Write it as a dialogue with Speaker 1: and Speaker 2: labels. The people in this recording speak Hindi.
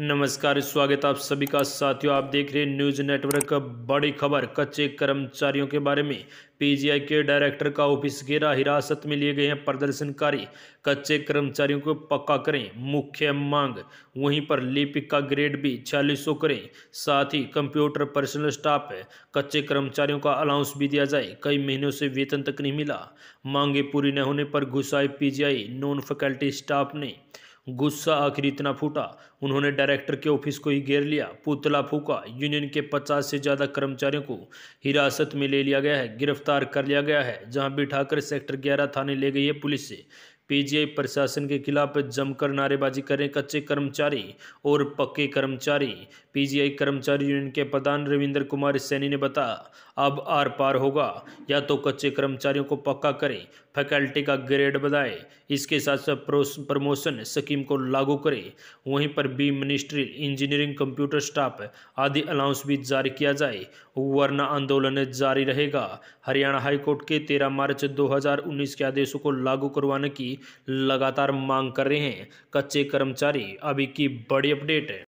Speaker 1: नमस्कार स्वागत आप सभी का साथियों आप देख रहे हैं न्यूज नेटवर्क बड़ी खबर कच्चे कर्मचारियों के बारे में पीजीआई के डायरेक्टर का ऑफिस घेरा हिरासत में लिए गए हैं प्रदर्शनकारी कच्चे कर्मचारियों को पक्का करें मुख्य मांग वहीं पर लिपिक का ग्रेड भी छियालीस सौ करें साथ ही कंप्यूटर पर्सनल स्टाफ कच्चे कर्मचारियों का अलाउंस भी दिया जाए कई महीनों से वेतन तक नहीं मिला मांगे पूरी न होने पर घुसाए पी नॉन फैकल्टी स्टाफ ने गुस्सा आखिर इतना फूटा उन्होंने डायरेक्टर के ऑफिस को ही घेर लिया पुतला फूका यूनियन के पचास से ज़्यादा कर्मचारियों को हिरासत में ले लिया गया है गिरफ्तार कर लिया गया है जहां बिठाकर सेक्टर ग्यारह थाने ले गई है पुलिस से पीजीआई प्रशासन के खिलाफ जमकर नारेबाजी करें कच्चे कर्मचारी और पक्के कर्मचारी पीजीआई कर्मचारी यूनियन के प्रधान रविंद्र कुमार सैनी ने बताया अब आर पार होगा या तो कच्चे कर्मचारियों को पक्का करें फैकल्टी का ग्रेड बढ़ाए इसके साथ साथ प्रमोशन स्कीम को लागू करें वहीं पर बी मिनिस्ट्री इंजीनियरिंग कंप्यूटर स्टाफ आदि अलाउंस भी जारी किया जाए वरना आंदोलन जारी रहेगा हरियाणा हाईकोर्ट के तेरह मार्च दो के आदेशों को लागू करवाने की लगातार मांग कर रहे हैं कच्चे कर्मचारी अभी की बड़ी अपडेट है